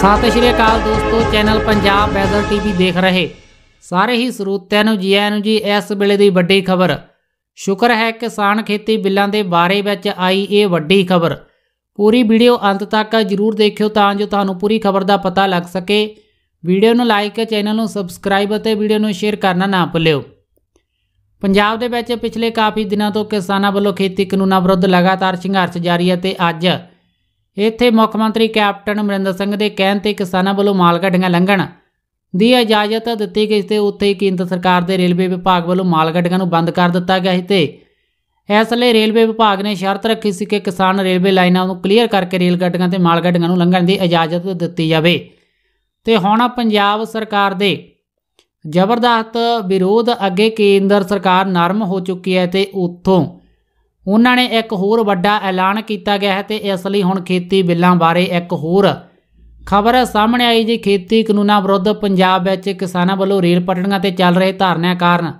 ਸਤਿ ਸ਼੍ਰੀ ਅਕਾਲ ਦੋਸਤੋ channel Punjab weather TV ਦੇਖ ਰਹੇ ਸਾਰੇ ਹੀ ਸਰੋਤਿਆਂ ਨੂੰ ਜੀ ਆਇਆਂ ਨੂੰ ਜੀ ਇਸ ਵੇਲੇ ਦੀ ਵੱਡੀ ਖਬਰ ਸ਼ੁਕਰ ਹੈ ਕਿਸਾਨ ਖੇਤੀ ਬਿੱਲਾਂ ਦੇ ਬਾਰੇ ਵਿੱਚ ਆਈ ਇਹ ਵੱਡੀ ਖਬਰ ਪੂਰੀ ਵੀਡੀਓ ਅੰਤ ਤੱਕ ਜਰੂਰ ਦੇਖਿਓ ਤਾਂ ਜੋ ਤੁਹਾਨੂੰ ਪੂਰੀ ਖਬਰ ਦਾ ਪਤਾ ਲੱਗ ਸਕੇ ਵੀਡੀਓ ਨੂੰ ਲਾਈਕ ਚੈਨਲ ਨੂੰ ਸਬਸਕ੍ਰਾਈਬ ਅਤੇ ਵੀਡੀਓ ਨੂੰ ਸ਼ੇਅਰ ਕਰਨਾ ਨਾ ਭੁੱਲਿਓ ਪੰਜਾਬ ਦੇ ਵਿੱਚ ਪਿਛਲੇ ਕਾਫੀ ਦਿਨਾਂ ਤੋਂ ਕਿਸਾਨਾਂ ਵੱਲੋਂ ਖੇਤੀ ਕਾਨੂੰਨਾਂ ਵਿਰੁੱਧ ਲਗਾਤਾਰ ਸੰਘਰਸ਼ ਜਾਰੀ ਹੈ ਤੇ ਅੱਜ ਇੱਥੇ ਮੁੱਖ ਮੰਤਰੀ ਕੈਪਟਨ ਅਮਰਿੰਦਰ ਸਿੰਘ ਦੇ ਕਹਿਣ ਤੇ ਕਿਸਾਨਾਂ ਵੱਲੋਂ ਮਾਲ ਗੱਡੀਆਂ ਲੰਘਣ ਦੀ ਇਜਾਜ਼ਤ ਦਿੱਤੀ ਗਈ ਤੇ ਉੱਥੇ ਹੀ ਕੇਂਦਰ ਸਰਕਾਰ ਦੇ ਰੇਲਵੇ ਵਿਭਾਗ ਵੱਲੋਂ ਮਾਲ ਗੱਡੀਆਂ ਨੂੰ ਬੰਦ ਕਰ ਦਿੱਤਾ ਗਿਆ ਸੀ ਤੇ ਇਸ ਲਈ ਰੇਲਵੇ ਵਿਭਾਗ ਨੇ ਸ਼ਰਤ ਰੱਖੀ ਸੀ ਕਿ ਕਿਸਾਨ ਰੇਲਵੇ ਲਾਈਨਾਂ ਨੂੰ ਕਲੀਅਰ ਕਰਕੇ ਰੇਲ ਗੱਡੀਆਂ ਤੇ ਮਾਲ ਗੱਡੀਆਂ ਨੂੰ ਲੰਘਣ ਦੀ ਇਜਾਜ਼ਤ ਦਿੱਤੀ ਜਾਵੇ ਤੇ ਹੁਣ ਪੰਜਾਬ ਸਰਕਾਰ ਦੇ ਜ਼ਬਰਦਸਤ ਵਿਰੋਧ ਅੱਗੇ ਕੇਂਦਰ ਸਰਕਾਰ ਨਰਮ ਹੋ ਚੁੱਕੀ ਹੈ ਤੇ ਉੱਥੋਂ ਉਹਨਾਂ ਨੇ ਇੱਕ ਹੋਰ ਵੱਡਾ ਐਲਾਨ ਕੀਤਾ ਗਿਆ ਹੈ ਤੇ ਇਸ ਲਈ ਹੁਣ ਖੇਤੀ ਬਿੱਲਾਂ ਬਾਰੇ ਇੱਕ ਹੋਰ ਖਬਰ ਸਾਹਮਣੇ ਆਈ ਜੀ ਖੇਤੀ ਕਾਨੂੰਨਾਂ ਵਿਰੁੱਧ ਪੰਜਾਬ ਵਿੱਚ ਕਿਸਾਨਾਂ ਵੱਲੋਂ ਰੇਲ ਪਟੜੀਆਂ ਤੇ ਚੱਲ ਰਹੇ ਧਰਨਿਆਂ ਕਾਰਨ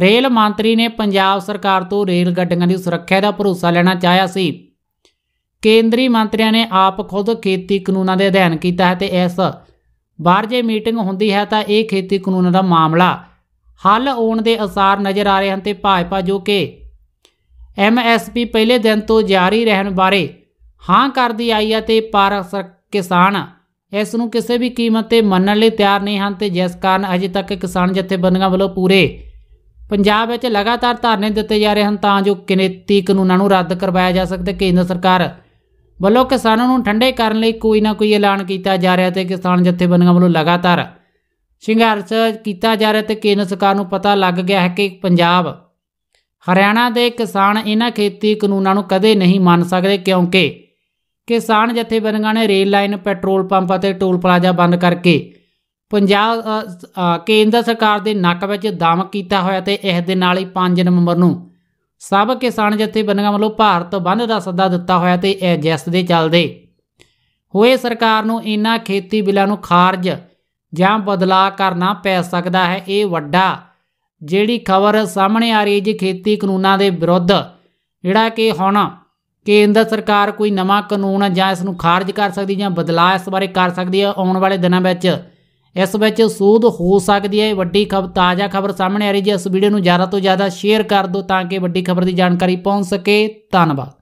ਰੇਲ ਮੰਤਰੀ ਨੇ ਪੰਜਾਬ ਸਰਕਾਰ ਤੋਂ ਰੇਲ ਗੱਡੀਆਂ ਦੀ ਸੁਰੱਖਿਆ ਦਾ ਭਰੋਸਾ ਲੈਣਾ ਚਾਹਿਆ ਸੀ ਕੇਂਦਰੀ ਮੰਤਰੀਆਂ ਨੇ ਆਪ ਖੁਦ ਖੇਤੀ ਕਾਨੂੰਨਾਂ ਦੇ ਅਧਿਐਨ ਕੀਤਾ ਹੈ ਤੇ ਇਸ ਬਾਹਰ ਜੇ ਮੀਟਿੰਗ ਹੁੰਦੀ ਹੈ ਤਾਂ ਇਹ ਖੇਤੀ ਕਾਨੂੰਨਾਂ ਦਾ ਮਾਮਲਾ ਹੱਲ ਹੋਣ ਦੇ ਅਸਾਰ ਨਜ਼ਰ ਆ ਰਹੇ ਹਨ ਤੇ ਭਾਜਪਾ ਜੋ ਕਿ ਐਮਐਸਪੀ ਪਹਿਲੇ ਦਿਨ ਤੋਂ ਜਾਰੀ ਰਹਿਣ ਬਾਰੇ ਹਾਂ ਕਰਦੀ ਆਈ ਹੈ ਤੇ ਪਰ ਕਿਸਾਨ ਇਸ ਨੂੰ ਕਿਸੇ ਵੀ ਕੀਮਤ ਤੇ ਮੰਨਣ ਲਈ ਤਿਆਰ ਨਹੀਂ ਹਨ ਤੇ ਜਿਸ ਕਾਰਨ ਅਜੇ ਤੱਕ ਕਿਸਾਨ ਜਥੇਬੰਦੀਆਂ ਵੱਲੋਂ ਪੂਰੇ ਪੰਜਾਬ ਵਿੱਚ ਲਗਾਤਾਰ ਧਰਨੇ ਦਿੱਤੇ ਜਾ ਰਹੇ ਹਨ ਤਾਂ ਜੋ ਕਿਨੇਤੀ ਕਾਨੂੰਨਾਂ ਨੂੰ ਰੱਦ ਕਰਵਾਇਆ ਜਾ ਸਕੇ ਕੇਂਦਰ ਸਰਕਾਰ ਵੱਲੋਂ ਕਿਸਾਨਾਂ ਨੂੰ ਠੰਡੇ ਕਰਨ ਲਈ ਕੋਈ ਨਾ ਕੋਈ ਐਲਾਨ ਕੀਤਾ ਜਾ ਰਿਹਾ ਤੇ ਕਿਸਾਨ ਜਥੇਬੰਦੀਆਂ ਵੱਲੋਂ ਲਗਾਤਾਰ ਸ਼ਿੰਗਾਰਚ ਕੀਤਾ ਜਾ ਰਿਹਾ ਤੇ ਕੇਂਦਰ ਸਰਕਾਰ ਨੂੰ ਪਤਾ ਲੱਗ ਗਿਆ ਹੈ ਕਿ ਪੰਜਾਬ ਹਰਿਆਣਾ ਦੇ ਕਿਸਾਨ ਇਹਨਾਂ ਖੇਤੀ ਕਾਨੂੰਨਾਂ ਨੂੰ ਕਦੇ ਨਹੀਂ ਮੰਨ ਸਕਦੇ ਕਿਉਂਕਿ ਕਿਸਾਨ ਜਥੇਬੰਦੀਆਂ ਨੇ ਰੇਲ ਲਾਈਨ ਪੈਟਰੋਲ ਪੰਪ ਅਤੇ ਟੋਲ ਪਲਾਜ਼ਾ ਬੰਦ ਕਰਕੇ ਪੰਜਾਬ ਕੇਂਦਰ ਸਰਕਾਰ ਦੇ ਨੱਕ ਵਿੱਚ ਦਮ ਕੀਤਾ ਹੋਇਆ ਤੇ ਇਸ ਦੇ ਨਾਲ ਹੀ 5 ਨਵੰਬਰ ਨੂੰ ਸਭ ਕਿਸਾਨ ਜਥੇਬੰਦੀਆਂ ਵੱਲੋਂ ਭਾਰਤ ਬੰਦ ਦਾ ਸੱਦਾ ਦਿੱਤਾ ਹੋਇਆ ਤੇ ਇਹ ਜੈਸ ਦੇ ਚੱਲਦੇ ਹੋਏ ਸਰਕਾਰ ਨੂੰ ਇਹਨਾਂ ਖੇਤੀ ਬਿੱਲਾਂ ਨੂੰ ਖਾਰਜ ਜਾਂ ਬਦਲਾਅ ਕਰਨਾ ਪੈ ਸਕਦਾ ਹੈ ਇਹ ਵੱਡਾ ਜਿਹੜੀ ਖਬਰ ਸਾਹਮਣੇ ਆ ਰਹੀ ਹੈ ਜੀ ਖੇਤੀ ਕਾਨੂੰਨਾਂ ਦੇ ਵਿਰੁੱਧ ਜਿਹੜਾ ਕਿ ਹੁਣ ਕੇਂਦਰ ਸਰਕਾਰ ਕੋਈ ਨਵਾਂ ਕਾਨੂੰਨ ਜਾਂ ਇਸ ਨੂੰ ਖਾਰਜ ਕਰ ਸਕਦੀ ਜਾਂ ਬਦਲਾਅ ਇਸ ਬਾਰੇ ਕਰ ਸਕਦੀ ਹੈ ਆਉਣ ਵਾਲੇ ਦਿਨਾਂ ਵਿੱਚ ਇਸ ਵਿੱਚ ਸੂਦ ਹੋ ਸਕਦੀ ਹੈ ਵੱਡੀ ਖਬਰ ਤਾਜ਼ਾ ਖਬਰ ਸਾਹਮਣੇ ਆ ਰਹੀ ਜੀ ਇਸ ਵੀਡੀਓ ਨੂੰ ਜ਼ਿਆਦਾ ਤੋਂ ਜ਼ਿਆਦਾ ਸ਼ੇਅਰ ਕਰ ਦਿਓ ਤਾਂ ਕਿ ਵੱਡੀ ਖਬਰ ਦੀ ਜਾਣਕਾਰੀ ਪਹੁੰਚ ਸਕੇ ਧੰਨਵਾਦ